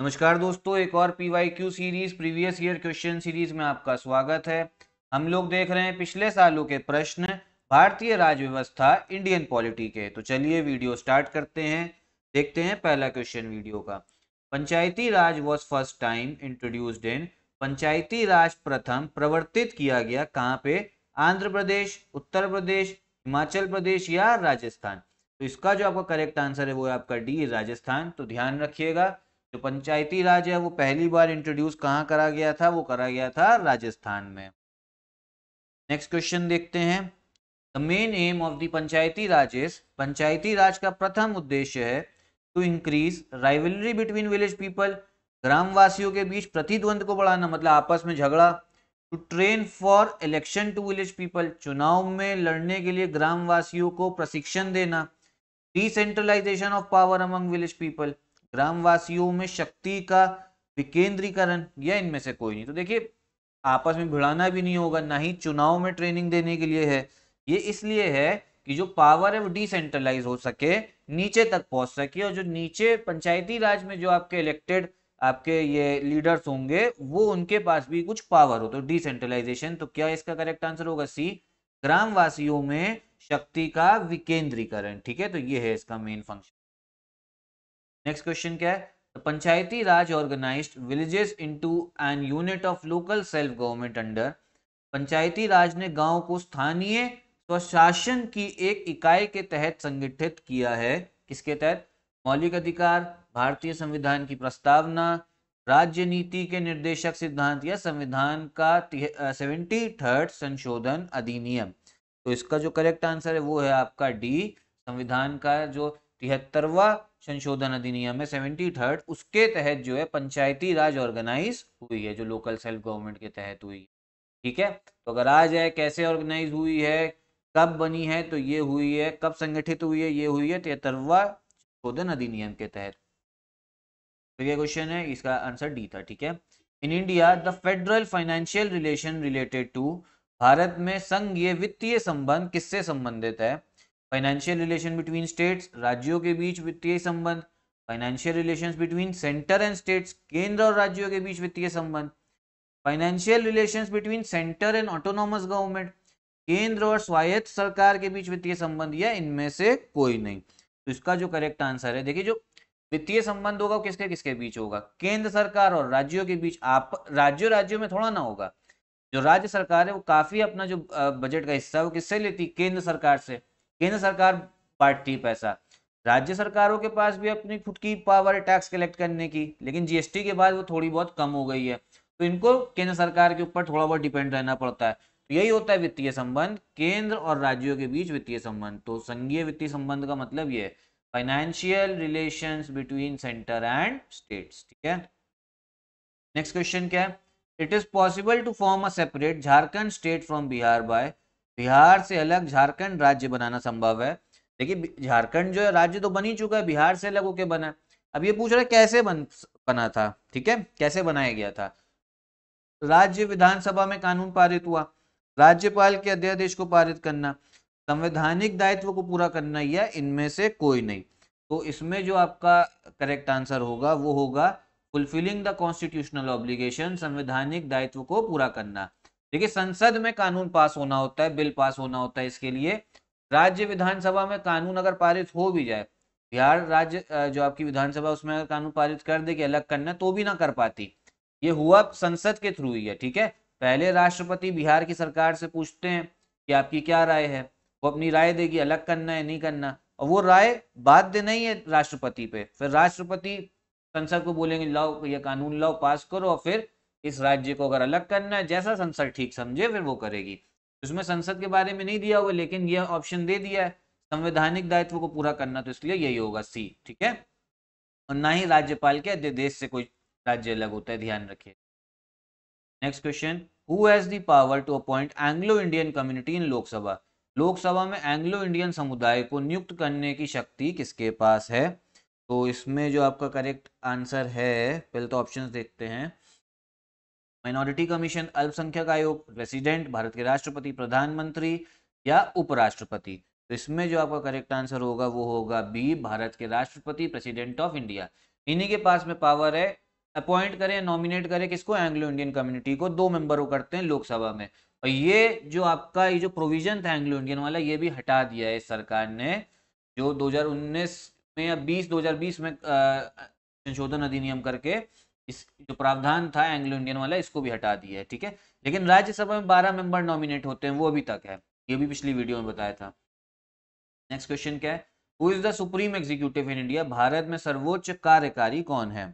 नमस्कार दोस्तों एक और PYQ series previous year question series में आपका स्वागत है हम लोग देख रहे हैं पिछले सालों के प्रश्न भारतीय राजव्यवस्था इंडियन पॉलिटी के तो चलिए वीडियो स्टार्ट करते हैं देखते हैं पहला क्वेश्चन वीडियो का panchayati raj was first time introduced in panchayati raj प्रथम प्रवर्तित किया गया कहाँ पे आंध्र प्रदेश उत्तर प्रदेश हिमाचल प्रदेश या राजस्थान तो इसका जो आपका करेक्ट आंसर है वो है आपका डी राजस्थान तो ध्यान रखिएगा जो पंचायती राज है वो पहली बार इंट्रोड्यूस कहाँ करा गया था वो करा गया था राजस्थान में नेक्स्ट क्वेश्चन देखते हैं the main aim of the panchayati raj panchayati raj का प्रथम उद्देश्य है to increase rivalry between village people ग्रामवासियों के बीच प्रतिद्वंद को बढ़ाना मतलब आपस में झगड़ा to train for election to village people चुनाव में लड़ने के लिए ग्रामवासियों को प्रशिक्षण देना decentralisation of power among village people ग्रामवासियों में शक्ति का विकेंद्रीकरण या इनमें से कोई नहीं तो देखिए आपस में भिड़ाना भी नहीं होगा ना ही चुनाव में ट्रेनिंग देने के लिए है ये इसलिए है कि जो पावर है वो डिसेंट्रलाइज हो सके नीचे तक पहुंच सके और जो नीचे पंचायती राज में जो आपके इलेक्टेड आपके ये लीडर्स होंगे वो उनके पास भी कुछ पावर हो तो डिसेंट्रलाइजेशन तो क्या इसका करेक्ट आंसर होगा सी ग्रामवासियों में शक्ति का विकेंद्रीकरण ठीक है तो ये है इसका मेन फंक्शन नेक्स्ट क्वेश्चन क्या है panchayati raj organise villages into an unit of local self government under panchayati raj ने गांव को स्थानीय स्वशासन की एक इकाई के तहत संगठित किया है किसके तहत मौलिक अधिकार भारतीय संविधान की प्रस्तावना राज्य नीति के निर्देशक सिद्धांत या संविधान का सेवेंटी थर्ड संशोधन अधिनियम तो इसका जो करेक्ट आंसर है वो है आपका डी संविधान का जो तिहत्तरवा संशोधन अधिनियम है सेवेंटी थर्ड उसके तहत जो है पंचायती राज ऑर्गेनाइज हुई है जो लोकल सेल्फ गवर्नमेंट के तहत हुई है ठीक है तो अगर आज है कैसे ऑर्गेनाइज हुई है कब बनी है तो ये हुई है कब संगठित हुई है ये हुई है तिहत्तरवा तो संशोधन अधिनियम के तहत तो ये क्वेश्चन है इसका आंसर डी था ठीक है in India the federal financial relation related to Bharat में संघ ये वित्तीय संबंध किससे संबंधित है फाइनेंशियल रिलेशन बिटवीन स्टेट्स राज्यों के बीच वित्तीय संबंध financial relation between centre and states केंद्र और राज्यों के बीच वित्तीय संबंध financial relation between centre and autonomous government केंद्र और स्वायत्त सरकार के बीच वित्तीय संबंध या इनमें से कोई नहीं तो इसका जो करेक्ट आंसर है देखिए जो वित्तीय संबंध होगा वो किसके किसके बीच होगा केंद्र सरकार और राज्यों के बीच आप राज्यों राज्यों में थोड़ा ना होगा जो राज्य सरकार है वो काफी अपना जो बजट का हिस्सा है वो किससे लेती केंद्र सरकार से केंद्र सरकार पार्टी पैसा राज्य सरकारों के पास भी अपनी खुद की पावर है टैक्स कलेक्ट करने की लेकिन जीएसटी के बाद वो थोड़ी बहुत कम हो गई है तो इनको केंद्र सरकार के ऊपर थोड़ा बहुत डिपेंड रहना पड़ता है तो यही होता है वित्तीय संबंध केंद्र और राज्यों के बीच वित्तीय संबंध तो संघीय वित्तीय संबंध का मतलब ये financial relation between centre and states ठीक है नेक्स्ट क्वेश्चन क्या है it is possible to form a separate Jharkhand state from Bihar by Bihar से अलग झारखंड राज्य बनाना संभव है देखिए झारखंड जो है राज्य तो बन ही चुका है बिहार से अलग होके बना अब ये पूछ रहा है कैसे बन बना था ठीक है कैसे बनाया गया था राज्य विधानसभा में कानून पारित हुआ राज्यपाल के अध्यादेश को पारित करना संवैधानिक दायित्व को पूरा करना या इनमें से कोई नहीं तो इसमें जो आपका करेक्ट आंसर होगा वो होगा फुलफिलिंग द कॉन्स्टिट्यूशनल ऑब्लिगेशन संवैधानिक दायित्व को पूरा करना देखिए संसद में कानून पास होना होता है बिल पास होना होता है इसके लिए राज्य विधानसभा में कानून अगर पारित हो भी जाए बिहार राज्य जो आपकी विधानसभा उसमें अगर कानून पारित कर दे कि अलग करना तो भी ना कर पाती ये हुआ संसद के थ्रू ही है ठीक है पहले राष्ट्रपति बिहार की सरकार से पूछते हैं कि आपकी क्या राय है वो अपनी राय देगी अलग करना है नहीं करना और वो राय बाध्य नहीं है राष्ट्रपति पे फिर राष्ट्रपति संसद को बोलेंगे लाओ ये कानून लाओ पास करो और फिर इस राज्य को अगर अलग करना है जैसा संसद ठीक समझे फिर वो करेगी उसमें संसद के बारे में नहीं दिया हुआ लेकिन यह ऑप्शन दे दिया है संवैधानिक दायित्व को पूरा करना तो इसलिए यही होगा सी ठीक है और ना ही राज्यपाल के अध्यादेश से कोई राज्य अलग होता है ध्यान रखिए next question who has the power to appoint Anglo Indian community in Lok Sabha Lok Sabha में एंग्लो इंडियन समुदाय को नियुक्त करने की शक्ति किसके पास है तो इसमें जो आपका करेक्ट आंसर है पहले तो ऑप्शंस देखते हैं माइनॉरिटी कमीशन अल्पसंख्यक आयोग प्रेसिडेंट भारत के राष्ट्रपति प्रधानमंत्री या उपराष्ट्रपति तो इसमें जो आपका करेक्ट आंसर होगा वो होगा बी भारत के राष्ट्रपति प्रेसिडेंट ऑफ इंडिया इन्हीं के पास में पावर है अपॉइंट करें नॉमिनेट करें किसको एंग्लो इंडियन कम्युनिटी को दो मेंबर वो करते हैं लोकसभा में और ये जो आपका ये जो प्रोविजन था एंग्लो इंडियन वाला ये भी हटा दिया है सरकार ने जो 2019 में या 20 2020 में संशोधन अधिनियम करके इस जो प्रावधान था एंग्लो इंडियन वाला इसको भी हटा दिया है ठीक है लेकिन राज्यसभा में बारह मेंबर नॉमिनेट होते हैं वो अभी तक है ये भी पिछली वीडियो में बताया था नेक्स्ट क्वेश्चन क्या है who is the supreme executive in India Bharat में सर्वोच्च कार्यकारी कौन है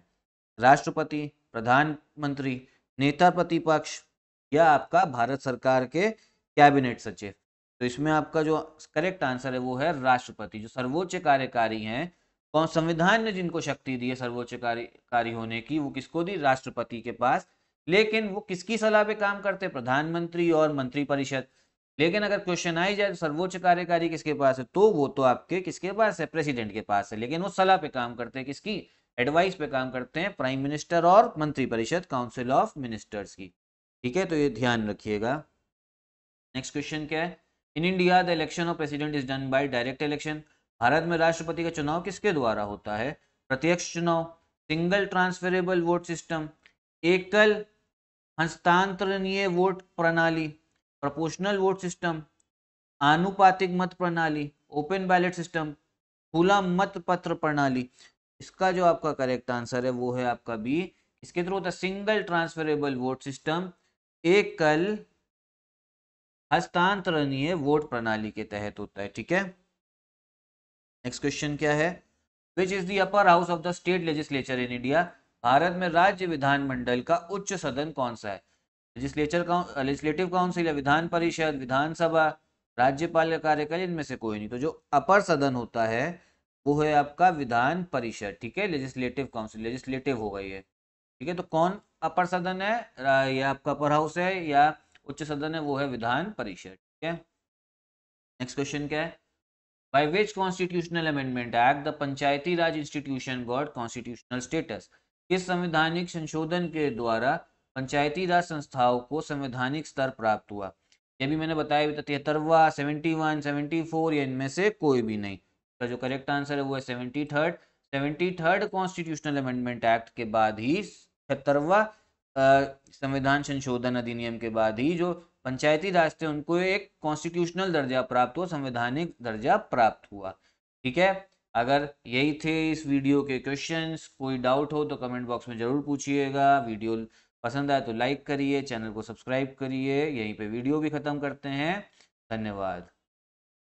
राष्ट्रपति प्रधानमंत्री नेता प्रतिपक्ष या आपका भारत सरकार के कैबिनेट सचिव तो इसमें आपका जो करेक्ट आंसर है वो है राष्ट्रपति जो सर्वोच्च कार्यकारी हैं कौन संविधान ने जिनको शक्ति दी है सर्वोच्च कार्य होने की वो किसको दी राष्ट्रपति के पास लेकिन वो किसकी सलाह पे काम करते प्रधानमंत्री और मंत्रिपरिषद लेकिन अगर क्वेश्चन आई जाए तो सर्वोच्च कार्यकारी किसके पास है तो वो तो आपके किसके पास है प्रेसिडेंट के पास है लेकिन वो सलाह पे काम करते हैं किसकी एडवाइस पे काम करते हैं प्राइम मिनिस्टर और मंत्रिपरिषद काउंसिल ऑफ मिनिस्टर्स की ठीक है तो ये ध्यान रखिएगा नेक्स्ट क्वेश्चन क्या है in India the election of president is done by direct election Bharat में राष्ट्रपति का चुनाव किसके द्वारा होता है प्रत्यक्ष चुनाव सिंगल ट्रांसफरेबल वोट सिस्टम एकल हस्तांतरणीय वोट प्रणाली प्रोपोर्शनल वोट सिस्टम आनुपातिक मत प्रणाली ओपन बैलेट सिस्टम खुला मत पत्र प्रणाली इसका जो आपका करेक्ट आंसर है वो है आपका बी इसके थ्रू होता है सिंगल ट्रांसफरेबल वोट सिस्टम एकल हस्तांतरणीय वोट प्रणाली के तहत होता है ठीक है नेक्स्ट क्वेश्चन क्या है which is the upper house of the state legislature in India Bharat में राज्य विधानमंडल का उच्च सदन कौन सा है लेजिस्लेचर काउं, लेजिस्लेटिव काउंसिल या विधान परिषद विधानसभा राज्यपाल का कार्यकाल इनमें से कोई नहीं तो जो अपर सदन होता है वो है आपका विधान परिषद ठीक है लेजिस्लेटिव काउंसिल लेजिस्लेटिव गई है ठीक है तो कौन अपर सदन है या आपका अपर हाउस है या उच्च सदन है वो है विधान परिषद ठीक है नेक्स्ट क्वेश्चन क्या है By which constitutional amendment act the Panchayati Raj institution got constitutional status? किस संवैधानिक संशोधन के द्वारा पंचायती राज संस्थाओं को संवैधानिक स्तर प्राप्त हुआ ये भी मैंने बताया भी था तिहत्तरवा सेवेंटी वन सेवेंटी फोर या इनमें से कोई भी नहीं तो जो करेक्ट आंसर है वो है seventy third seventy third constitutional amendment act के बाद ही छिहत्तरवा संविधान संशोधन अधिनियम के बाद ही जो पंचायती राज थे उनको एक कॉन्स्टिट्यूशनल दर्जा प्राप्त हुआ संवैधानिक दर्जा प्राप्त हुआ ठीक है अगर यही थे इस वीडियो के क्वेश्चन कोई डाउट हो तो कमेंट बॉक्स में जरूर पूछिएगा वीडियो पसंद आए तो लाइक करिए चैनल को सब्सक्राइब करिए यहीं पे वीडियो भी ख़त्म करते हैं धन्यवाद